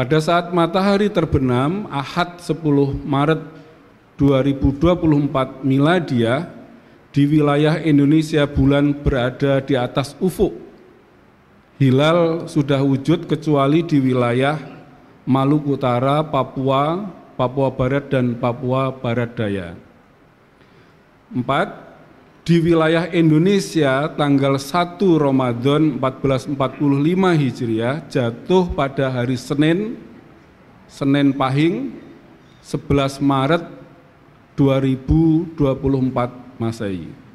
Pada saat matahari terbenam Ahad 10 Maret 2024 Miladia di wilayah Indonesia bulan berada di atas ufuk. Hilal sudah wujud kecuali di wilayah Maluku Utara, Papua, Papua Barat dan Papua Barat Daya. 4 di wilayah Indonesia tanggal 1 Ramadan 1445 Hijriah jatuh pada hari Senin Senin Pahing 11 Maret 2024 Masehi.